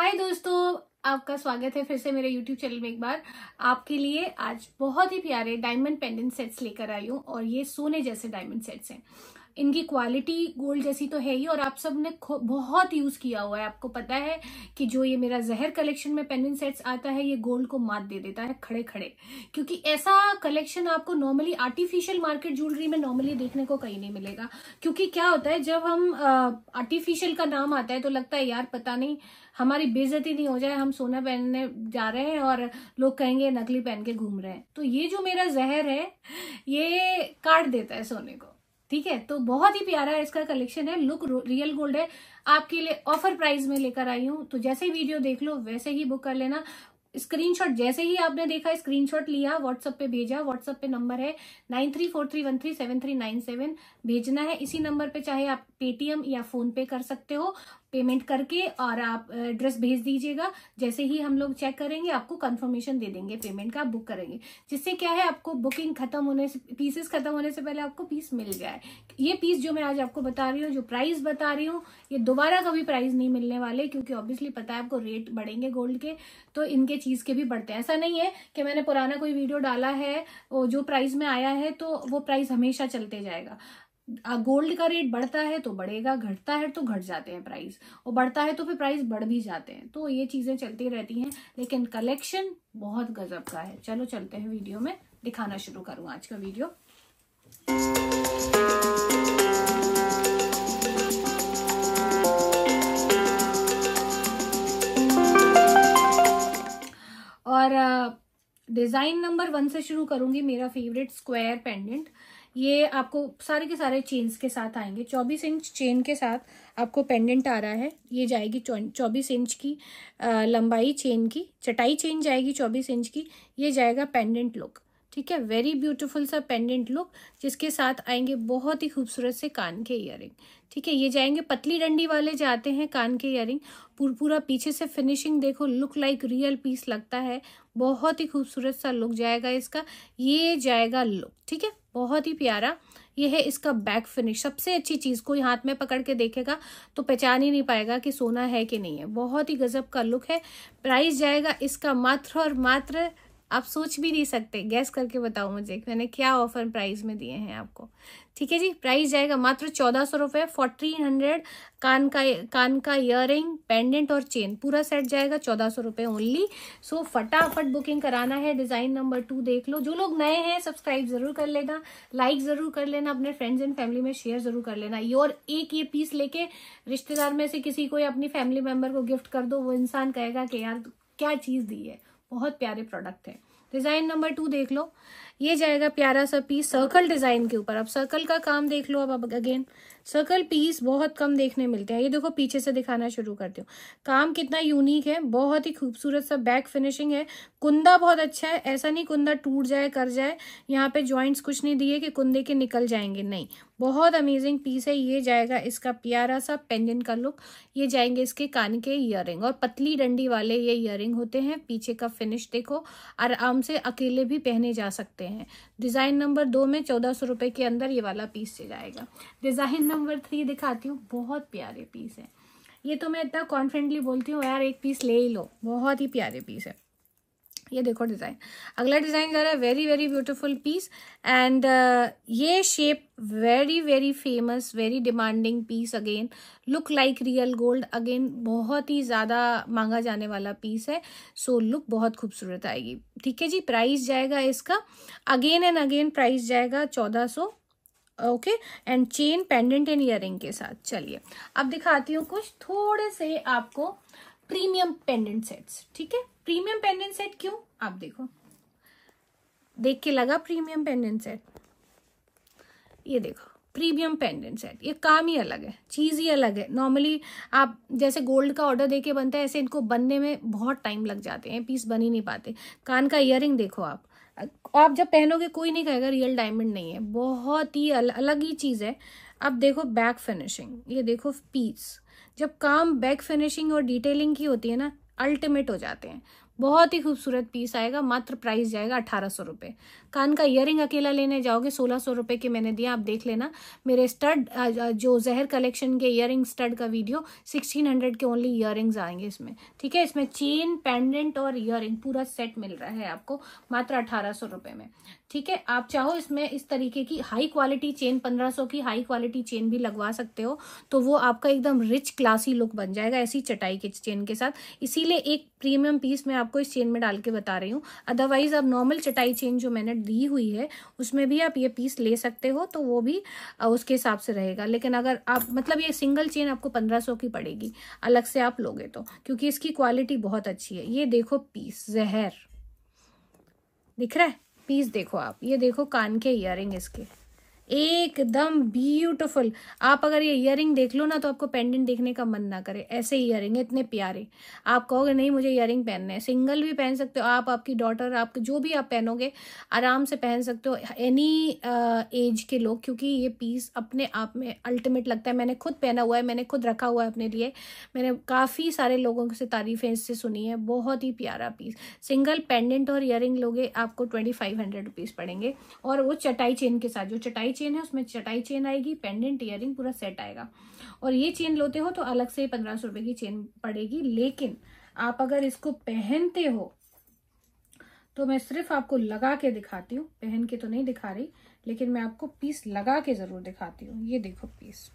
हाय दोस्तों आपका स्वागत है फिर से मेरे यूट्यूब चैनल में एक बार आपके लिए आज बहुत ही प्यारे डायमंड पेंडेंट सेट्स लेकर आई हूँ और ये सोने जैसे डायमंड सेट्स हैं इनकी क्वालिटी गोल्ड जैसी तो है ही और आप सब ने बहुत यूज किया हुआ है आपको पता है कि जो ये मेरा जहर कलेक्शन में पेनिन सेट्स आता है ये गोल्ड को मात दे देता है खड़े खड़े क्योंकि ऐसा कलेक्शन आपको नॉर्मली आर्टिफिशियल मार्केट ज्वेलरी में नॉर्मली देखने को कहीं नहीं मिलेगा क्योंकि क्या होता है जब हम आर्टिफिशियल का नाम आता है तो लगता है यार पता नहीं हमारी बेजती नहीं हो जाए हम सोना पहनने जा रहे हैं और लोग कहेंगे नकली पहन के घूम रहे हैं तो ये जो मेरा जहर है ये काट देता है सोने को ठीक है तो बहुत ही प्यारा है इसका कलेक्शन है लुक रियल गोल्ड है आपके लिए ऑफर प्राइस में लेकर आई हूँ तो जैसे ही वीडियो देख लो वैसे ही बुक कर लेना स्क्रीनशॉट जैसे ही आपने देखा स्क्रीनशॉट लिया व्हाट्सएप पे भेजा व्हाट्सएप पे नंबर है nine three four three one three seven three nine seven भेजना है इसी नंबर पे चाहे आप पेटीएम या फोन पे कर सकते हो पेमेंट करके और आप एड्रेस भेज दीजिएगा जैसे ही हम लोग चेक करेंगे आपको कंफर्मेशन दे देंगे पेमेंट का बुक करेंगे जिससे क्या है आपको बुकिंग खत्म होने से पीसेस खत्म होने से पहले आपको पीस मिल गया है ये पीस जो मैं आज आपको बता रही हूँ जो प्राइस बता रही हूँ ये दोबारा कभी प्राइस नहीं मिलने वाले क्योंकि ऑब्वियसली पता है आपको रेट बढ़ेंगे गोल्ड के तो इनके चीज के भी बढ़ते हैं ऐसा नहीं है कि मैंने पुराना कोई वीडियो डाला है जो प्राइस में आया है तो वो प्राइस हमेशा चलते जाएगा गोल्ड का रेट बढ़ता है तो बढ़ेगा घटता है तो घट जाते हैं प्राइस और बढ़ता है तो फिर प्राइस बढ़ भी जाते हैं तो ये चीज़ें चलती रहती हैं लेकिन कलेक्शन बहुत गजब का है चलो चलते हैं वीडियो में दिखाना शुरू करूं आज का वीडियो और डिज़ाइन नंबर वन से शुरू करूंगी मेरा फेवरेट स्क्वायर पेंडेंट ये आपको सारे के सारे चेन्स के साथ आएंगे चौबीस इंच चेन के साथ आपको पेंडेंट आ रहा है ये जाएगी चौबीस इंच की लंबाई चेन की चटाई चेन जाएगी चौबीस इंच की ये जाएगा पेंडेंट लुक ठीक है वेरी ब्यूटीफुल सा पेंडेंट लुक जिसके साथ आएंगे बहुत ही खूबसूरत से कान के इयरिंग ठीक है ये जाएंगे पतली डंडी वाले जाते हैं कान के इयरिंग पूर पूरा पीछे से फिनिशिंग देखो लुक लाइक रियल पीस लगता है बहुत ही खूबसूरत सा लुक जाएगा इसका ये जाएगा लुक ठीक है बहुत ही प्यारा ये है इसका बैक फिनिश सबसे अच्छी चीज़ कोई हाथ में पकड़ के देखेगा तो पहचान ही नहीं पाएगा कि सोना है कि नहीं है बहुत ही गजब का लुक है प्राइस जाएगा इसका मात्र और मात्र आप सोच भी नहीं सकते गैस करके बताओ मुझे मैंने क्या ऑफर प्राइस में दिए हैं आपको ठीक है जी प्राइस जाएगा मात्र चौदह सौ रुपये फोर्टीन हंड्रेड कान का कान का इयर पेंडेंट और चेन पूरा सेट जाएगा चौदह सौ रुपये ओनली सो फटाफट बुकिंग कराना है डिज़ाइन नंबर टू देख लो जो लोग नए हैं सब्सक्राइब ज़रूर कर लेना लाइक ज़रूर कर लेना अपने फ्रेंड्स एंड फैमिली में शेयर ज़रूर कर लेना और एक ये पीस लेके रिश्तेदार में से किसी को या अपनी फैमिली मेम्बर को गिफ्ट कर दो वो इंसान कहेगा कि यार क्या चीज़ दी है बहुत प्यारे प्रोडक्ट थे डिज़ाइन नंबर टू देख लो ये जाएगा प्यारा सा पीस सर्कल डिजाइन के ऊपर अब सर्कल का काम देख लो अब अगेन सर्कल पीस बहुत कम देखने मिलते हैं ये देखो पीछे से दिखाना शुरू करती हूँ काम कितना यूनिक है बहुत ही खूबसूरत सा बैक फिनिशिंग है कुंदा बहुत अच्छा है ऐसा नहीं कुंदा टूट जाए कर जाए यहाँ पे जॉइंट्स कुछ नहीं दिए कि कुंदे के निकल जाएंगे नहीं बहुत अमेजिंग पीस है ये जाएगा इसका प्यारा सा पेंडेंट का लुक ये जाएंगे इसके कान के इयर और पतली डंडी वाले ये इयर होते हैं पीछे का फिनिश देखो आराम से अकेले भी पहने जा सकते हैं हैं डिज़ाइन नंबर दो में चौदह सौ रुपये के अंदर ये वाला पीस से जाएगा डिज़ाइन नंबर थ्री दिखाती हूँ बहुत प्यारे पीस है ये तो मैं इतना कॉन्फिडेंटली बोलती हूँ यार एक पीस ले ही लो बहुत ही प्यारे पीस है ये देखो डिज़ाइन अगला डिज़ाइन जा रहा है very very beautiful piece and ये shape very very famous very demanding piece again look like real gold again बहुत ही ज़्यादा मांगा जाने वाला पीस है सो so, लुक बहुत खूबसूरत आएगी ठीक है जी प्राइस जाएगा इसका अगेन एंड अगेन प्राइस जाएगा चौदह सौ okay and chain pendant and earring के साथ चलिए अब दिखाती हूँ कुछ थोड़े से आपको प्रीमियम पेंडेंट सेट्स ठीक है प्रीमियम पेंडेंट सेट क्यों आप देखो देख के लगा प्रीमियम पेंडेंट सेट ये देखो प्रीमियम पेंडेंट सेट ये काम ही अलग है चीज़ ही अलग है नॉर्मली आप जैसे गोल्ड का ऑर्डर देके बनता है ऐसे इनको बनने में बहुत टाइम लग जाते हैं पीस बन ही नहीं पाते कान का इयर देखो आप आप जब पहनोगे कोई नहीं कहेगा रियल डायमंड नहीं है बहुत ही अल, अलग ही चीज़ है अब देखो बैक फिनिशिंग ये देखो पीस जब काम बैक फिनिशिंग और डिटेलिंग की होती है ना अल्टीमेट हो जाते हैं बहुत ही खूबसूरत पीस आएगा मात्र प्राइस जाएगा अठारह सौ रुपये कान का इयरिंग अकेला लेने जाओगे सोलह सौ रुपये के मैंने दिया आप देख लेना मेरे स्टड जो जहर कलेक्शन के इयरिंग स्टड का वीडियो सिक्सटीन हंड्रेड के ओनली इयरिंग्स आएंगे इसमें ठीक है इसमें चेन पेंडेंट और इयरिंग पूरा सेट मिल रहा है आपको मात्र अठारह सौ रुपये में ठीक है आप चाहो इसमें इस तरीके की हाई क्वालिटी चेन पंद्रह सौ की हाई क्वालिटी चेन भी लगवा सकते हो तो वो आपका एकदम रिच क्लासी लुक बन जाएगा ऐसी चटाई के चेन के साथ इसीलिए एक प्रीमियम पीस में आप आपको इस चेन में डाल के बता रही हूँ अदरवाइज अब नॉर्मल चटाई चेन जो मैंने दी हुई है उसमें भी आप ये पीस ले सकते हो तो वो भी उसके हिसाब से रहेगा लेकिन अगर आप मतलब ये सिंगल चेन आपको पंद्रह की पड़ेगी अलग से आप लोगे तो क्योंकि इसकी क्वालिटी बहुत अच्छी है ये देखो पीस जहर दिख रहा है पीस देखो आप ये देखो कान के इयर इसके एकदम ब्यूटिफुल आप अगर ये इयर देख लो ना तो आपको पेंडेंट देखने का मन ना करे ऐसे इयर है इतने प्यारे आप कहोगे नहीं मुझे इयर पहनना है सिंगल भी पहन सकते हो आप आपकी डॉटर आप जो भी आप पहनोगे आराम से पहन सकते हो एनी एज के लोग क्योंकि ये पीस अपने आप में अल्टीमेट लगता है मैंने खुद पहना हुआ है मैंने खुद रखा हुआ है अपने लिए मैंने काफ़ी सारे लोगों से तारीफ़ें इससे सुनी है बहुत ही प्यारा पीस सिंगल पेंडेंट और इयर लोगे आपको ट्वेंटी फाइव हंड्रेड रुपीज़ पड़ेंगे और वो चटाई चेन के साथ जो चटाई चेन है उसमें चटाई चेन आएगी पेंडेंट इयर पूरा सेट आएगा और ये चेन लोते हो तो अलग से पंद्रह सौ रुपए की चेन पड़ेगी लेकिन आप अगर इसको पहनते हो तो मैं सिर्फ आपको लगा के दिखाती हूँ पहन के तो नहीं दिखा रही लेकिन मैं आपको पीस लगा के जरूर दिखाती हूँ ये देखो पीस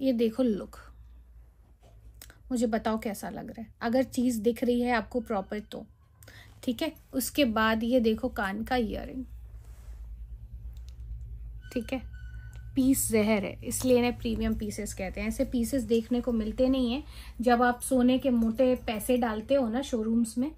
ये देखो लुक मुझे बताओ कैसा लग रहा है अगर चीज़ दिख रही है आपको प्रॉपर तो ठीक है उसके बाद ये देखो कान का इयर ठीक है पीस जहर है इसलिए इन्हें प्रीमियम पीसेस कहते हैं ऐसे पीसेस देखने को मिलते नहीं हैं जब आप सोने के मोटे पैसे डालते हो ना शोरूम्स में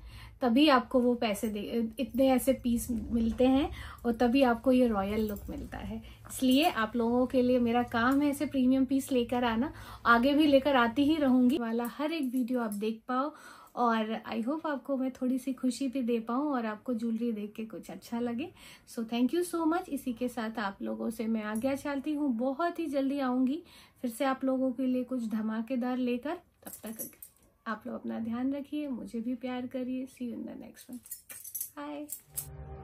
तभी आपको वो पैसे दे इतने ऐसे पीस मिलते हैं और तभी आपको ये रॉयल लुक मिलता है इसलिए आप लोगों के लिए मेरा काम है ऐसे प्रीमियम पीस लेकर आना आगे भी लेकर आती ही रहूंगी वाला हर एक वीडियो आप देख पाओ और आई होप आपको मैं थोड़ी सी खुशी भी दे पाऊँ और आपको ज्वेलरी देख के कुछ अच्छा लगे so thank you so much इसी के साथ आप लोगों से मैं आज्ञा चाहती हूँ बहुत ही जल्दी आऊँगी फिर से आप लोगों के लिए कुछ धमाकेदार लेकर तब तक आप लोग अपना ध्यान रखिए मुझे भी प्यार करिए see in the next one bye